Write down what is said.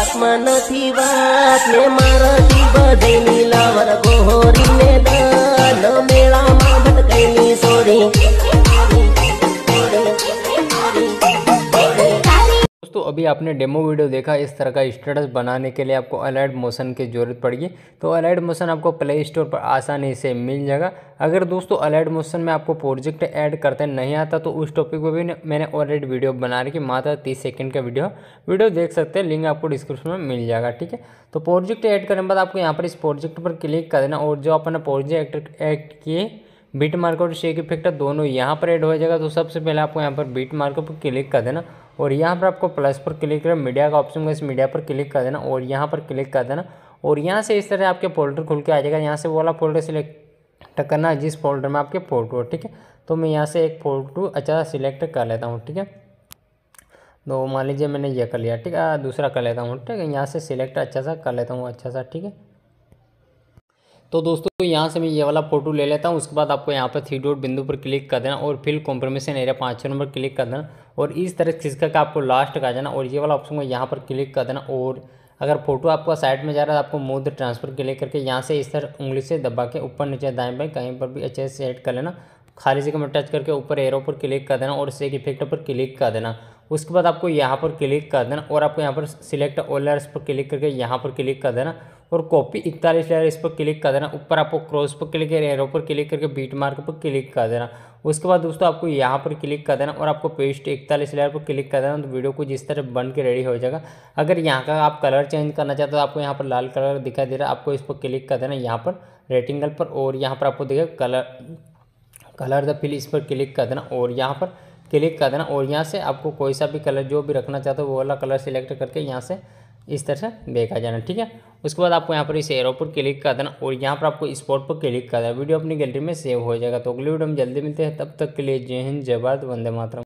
વાતમાં નથી વાત ને મારાથી બધાની दोस्तों अभी आपने डेमो वीडियो देखा इस तरह का स्टेटस बनाने के लिए आपको अलर्ट मोशन की ज़रूरत पड़ेगी तो अलर्ट मोशन आपको प्ले स्टोर पर आसानी से मिल जाएगा अगर दोस्तों अलर्ट मोशन में आपको प्रोजेक्ट ऐड करते नहीं आता तो उस टॉपिक पर भी मैंने ऑलरेडी वीडियो बना रखी मात्र तीस सेकेंड का वीडियो वीडियो देख सकते हैं लिंक आपको डिस्क्रिप्शन में मिल जाएगा ठीक है तो प्रोजेक्ट ऐड करने के बाद आपको यहाँ पर इस प्रोजेक्ट पर क्लिक कर देना और जो अपना प्रोजेक्ट ऐड किए बीट मार्कअप और शेक इफेक्ट दोनों यहाँ पर ऐड हो जाएगा तो सबसे पहले आपको यहाँ पर बीट मार्कअप पर क्लिक कर देना और यहाँ पर आपको प्लस पर क्लिक कर मीडिया का ऑप्शन इस मीडिया पर क्लिक कर देना और यहाँ पर क्लिक कर देना और यहाँ से इस तरह आपके फोल्डर खुल के आ जाएगा यहाँ से वो वाला फोल्डर सिलेक्ट करना जिस फोल्डर में आपके फोटो ठीक है तो मैं यहाँ से एक फोटो अच्छा सिलेक्ट कर लेता हूँ ठीक है तो मान लीजिए मैंने ये कर लिया ठीक है दूसरा कर लेता हूँ ठीक है यहाँ से सिलेक्ट अच्छा सा कर लेता हूँ अच्छा सा ठीक है तो दोस्तों यहाँ से मैं ये वाला फोटो ले लेता हूँ उसके बाद आपको यहाँ पर थ्री डॉट बिंदु पर क्लिक कर देना और फिर कॉम्प्रोमेशन एरिया पाँच नंबर क्लिक कर देना और इस तरह खिसका का आपको लास्ट का जाना और ये वाला ऑप्शन को यहाँ पर क्लिक कर देना और अगर फोटो आपका साइड में जा रहा है आपको मूद ट्रांसफर के करके यहाँ से इस तरह उंगली से दबा के ऊपर नीचे दाएं बाएं कहीं पर भी अच्छे से सेट कर लेना खाली जगह में टच करके ऊपर एरो पर क्लिक कर देना और सेक इफेक्ट पर क्लिक कर देना उसके बाद आपको यहाँ पर क्लिक कर देना और आपको यहाँ पर सिलेक्ट ओलर्स पर क्लिक करके यहाँ पर क्लिक कर देना और कॉपी इकतालीस लेयर इस पर क्लिक कर देना ऊपर आपको क्रॉस पर क्लिक एरो पर क्लिक करके बीट मार्क पर क्लिक कर देना उसके बाद दोस्तों आपको यहाँ पर क्लिक कर देना और आपको पेस्ट इकतालीस लेयर पर क्लिक कर देना तो वीडियो को जिस तरह बन के रेडी हो जाएगा अगर यहाँ का आप कलर चेंज करना चाहते हो तो आपको यहाँ पर लाल कलर दिखाई दे रहा है आपको इस पर क्लिक कर देना यहाँ पर रेटिंगल पर और यहाँ पर आपको दिखेगा कलर कलर द फिल इस पर क्लिक कर देना और यहाँ पर क्लिक कर देना और यहाँ से आपको कोई सा भी कलर जो भी रखना चाहते हो वो वाला कलर सिलेक्ट करके यहाँ से इस तरह से देखा आ जाना ठीक है उसके बाद आपको यहाँ पर इसे एरो पर क्लिक कर देना और यहाँ पर आपको स्पॉट पर क्लिक कर देना वीडियो अपनी गैलरी में सेव हो जाएगा तो अगले वीडियो में जल्दी मिलते हैं तब तक के लिए जय हिंद जय भारत वंदे मातरम